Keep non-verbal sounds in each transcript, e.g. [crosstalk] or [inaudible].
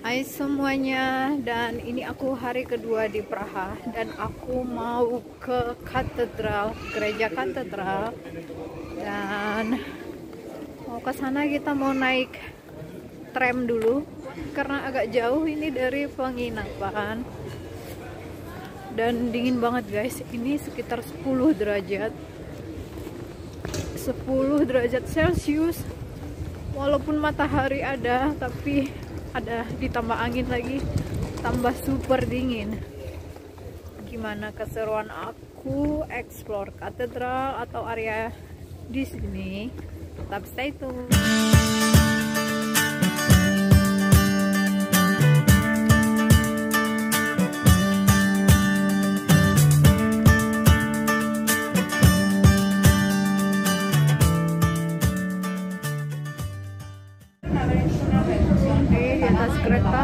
Hai semuanya dan ini aku hari kedua di Praha dan aku mau ke katedral gereja katedral dan mau ke sana kita mau naik tram dulu karena agak jauh ini dari penginapan dan dingin banget guys ini sekitar 10 derajat 10 derajat celcius walaupun matahari ada tapi ada ditambah angin lagi tambah super dingin gimana keseruan aku explore katedral atau area di sini tetap stay tune atas kereta.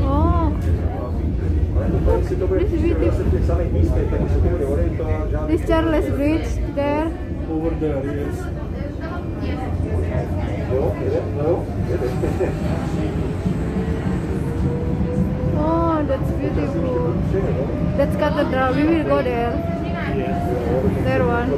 Oh. this beautiful. This Charles Bridge there. Over there, yes. Oh, that's beautiful. That's cathedral. We will go there. Yes. There one.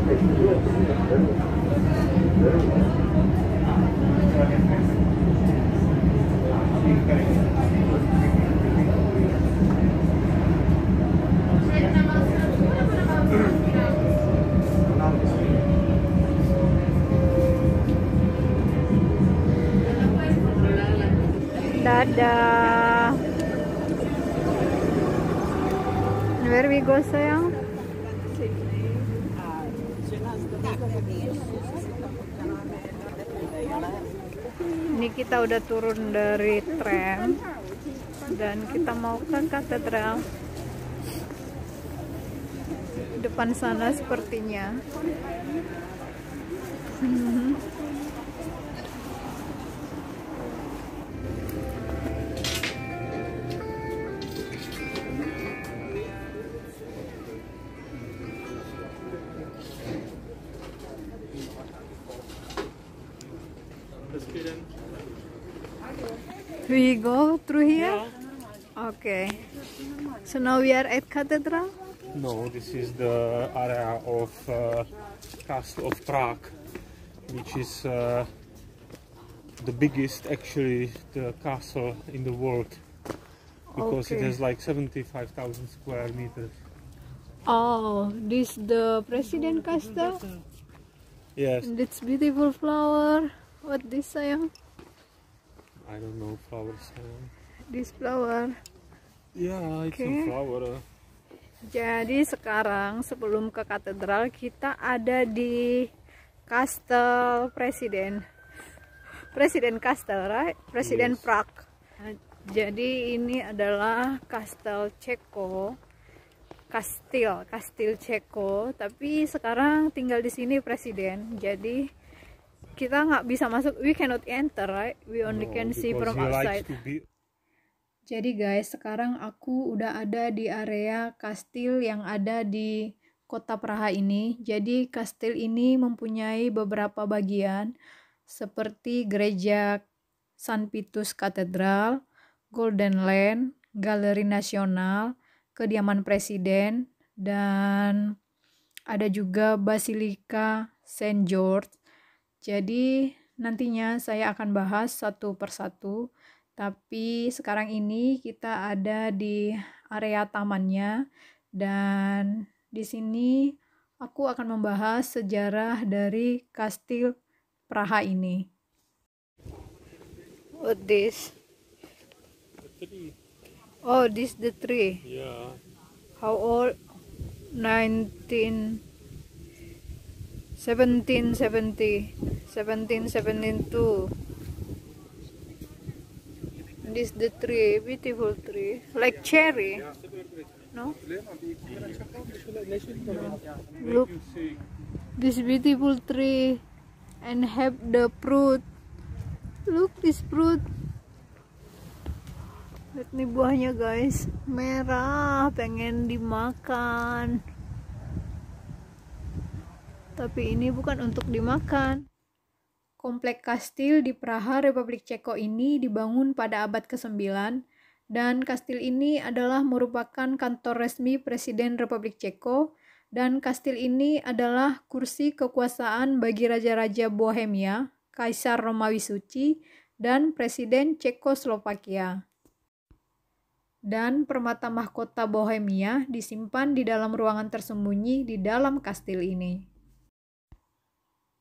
Dadah. Where we go sayang? kita udah turun dari tram dan kita mau ke katedral depan sana sepertinya [laughs] We go through here? Yeah. Okay. So now we are at cathedral? No, this is the area of uh, Castle of Prague, which is uh, the biggest actually the castle in the world because okay. it has like 75,000 square meters. Oh, this the president castle? Yes. And it's beautiful flower. What this I am? I don't know flowers. This flower. Yeah, it's okay. a flower. Jadi sekarang sebelum ke katedral kita ada di Castle Presiden. Presiden Castle, right? Presiden yes. Prague. Jadi ini adalah Castle Ceko. Kastil, Kastil Ceko, tapi sekarang tinggal di sini presiden. Jadi kita nggak bisa masuk we cannot enter right we only no, can see from outside be... jadi guys sekarang aku udah ada di area kastil yang ada di kota Praha ini jadi kastil ini mempunyai beberapa bagian seperti gereja San Pitus Katedral Golden Land Galeri Nasional kediaman presiden dan ada juga Basilika Saint George jadi nantinya saya akan bahas satu persatu, tapi sekarang ini kita ada di area tamannya dan di sini aku akan membahas sejarah dari kastil Praha ini. What oh, this? Oh, this the tree. Yeah. How old? 19 this the tree beautiful tree like cherry no look this beautiful tree and have the fruit look this fruit lihat nih buahnya guys merah pengen dimakan tapi ini bukan untuk dimakan. Komplek kastil di Praha, Republik Ceko ini dibangun pada abad ke-9 dan kastil ini adalah merupakan kantor resmi Presiden Republik Ceko dan kastil ini adalah kursi kekuasaan bagi raja-raja Bohemia, Kaisar Romawi Suci, dan Presiden Ceko-Slovakia. Dan permata mahkota Bohemia disimpan di dalam ruangan tersembunyi di dalam kastil ini.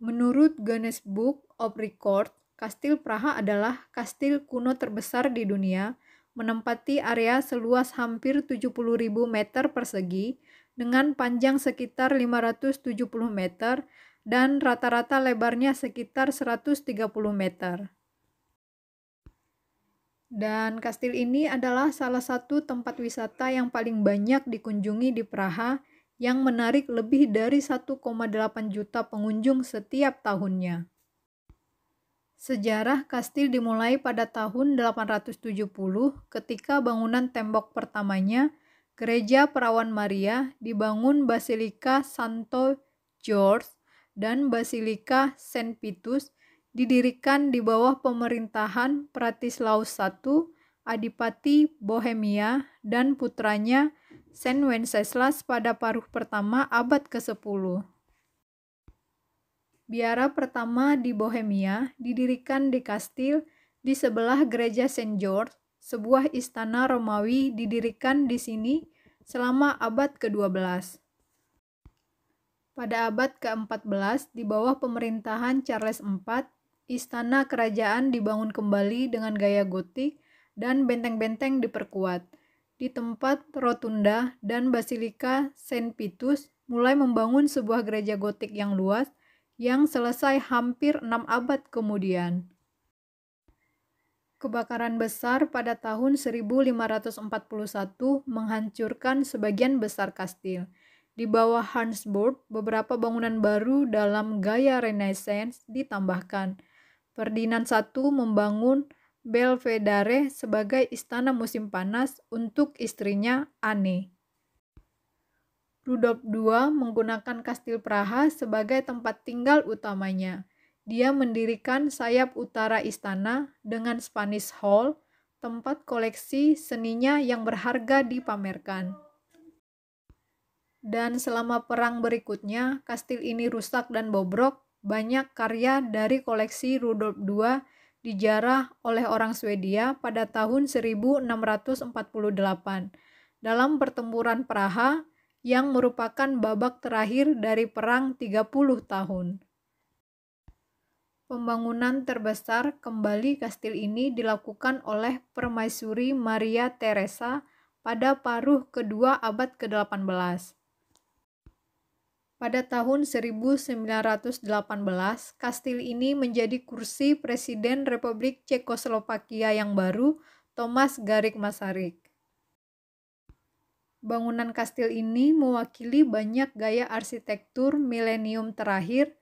Menurut Guinness Book of Record, Kastil Praha adalah kastil kuno terbesar di dunia, menempati area seluas hampir 70.000 meter persegi dengan panjang sekitar 570 meter dan rata-rata lebarnya sekitar 130 meter. Dan kastil ini adalah salah satu tempat wisata yang paling banyak dikunjungi di Praha yang menarik lebih dari 1,8 juta pengunjung setiap tahunnya. Sejarah kastil dimulai pada tahun 870 ketika bangunan tembok pertamanya, Gereja Perawan Maria, dibangun Basilika Santo George dan Basilika Saint Pitus didirikan di bawah pemerintahan Pratislaus I, Adipati Bohemia, dan putranya Saint Wenceslas pada paruh pertama abad ke-10. Biara pertama di Bohemia didirikan di kastil di sebelah gereja Saint George, sebuah istana Romawi didirikan di sini selama abad ke-12. Pada abad ke-14, di bawah pemerintahan Charles IV, istana kerajaan dibangun kembali dengan gaya gotik dan benteng-benteng diperkuat di tempat Rotunda dan Basilika Saint Pitus mulai membangun sebuah gereja gotik yang luas yang selesai hampir enam abad kemudian. Kebakaran besar pada tahun 1541 menghancurkan sebagian besar kastil. Di bawah Hansburg, beberapa bangunan baru dalam gaya Renaissance ditambahkan. Ferdinand I membangun Belvedere sebagai istana musim panas untuk istrinya Anne. Rudolf II menggunakan Kastil Praha sebagai tempat tinggal utamanya. Dia mendirikan sayap utara istana dengan Spanish Hall, tempat koleksi seninya yang berharga dipamerkan. Dan selama perang berikutnya, kastil ini rusak dan bobrok. Banyak karya dari koleksi Rudolf II dijarah oleh orang Swedia pada tahun 1648 dalam pertempuran Praha yang merupakan babak terakhir dari perang 30 tahun. Pembangunan terbesar kembali kastil ini dilakukan oleh permaisuri Maria Teresa pada paruh kedua abad ke-18. Pada tahun 1918, kastil ini menjadi kursi Presiden Republik Cekoslowakia yang baru, Thomas Garik Masaryk. Bangunan kastil ini mewakili banyak gaya arsitektur milenium terakhir.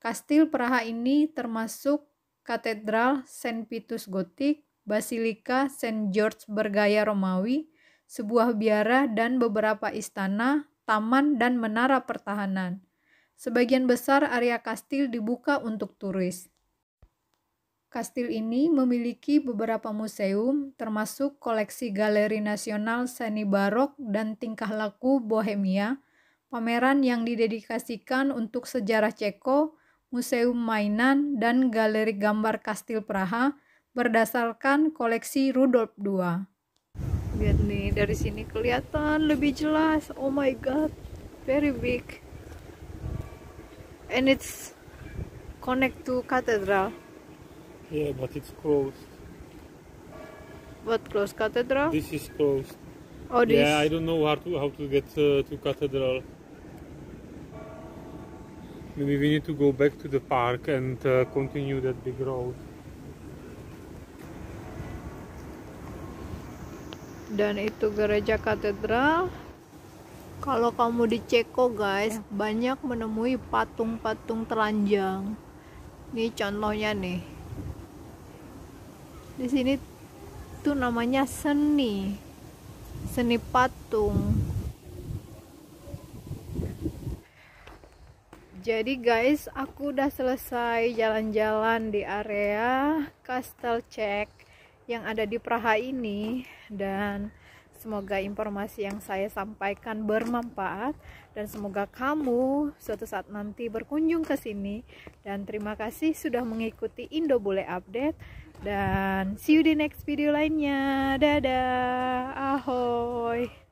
Kastil Praha ini termasuk Katedral Saint Vitus Gotik, Basilika Saint George bergaya Romawi, sebuah biara dan beberapa istana, taman, dan menara pertahanan. Sebagian besar area kastil dibuka untuk turis. Kastil ini memiliki beberapa museum, termasuk koleksi Galeri Nasional Seni Barok dan Tingkah Laku Bohemia, pameran yang didedikasikan untuk sejarah Ceko, Museum Mainan, dan Galeri Gambar Kastil Praha berdasarkan koleksi Rudolf II lihat nih dari sini kelihatan lebih jelas oh my god very big and it's connect to cathedral yeah but it's closed what closed cathedral this is closed oh this yeah I don't know how to how to get uh, to cathedral maybe we need to go back to the park and uh, continue that big road dan itu gereja katedral kalau kamu di Ceko guys ya. banyak menemui patung-patung telanjang ini contohnya nih di sini tuh namanya seni seni patung jadi guys aku udah selesai jalan-jalan di area Castle Cek yang ada di Praha ini dan semoga informasi yang saya sampaikan bermanfaat dan semoga kamu suatu saat nanti berkunjung ke sini dan terima kasih sudah mengikuti Indo Bule Update dan see you di next video lainnya dadah ahoy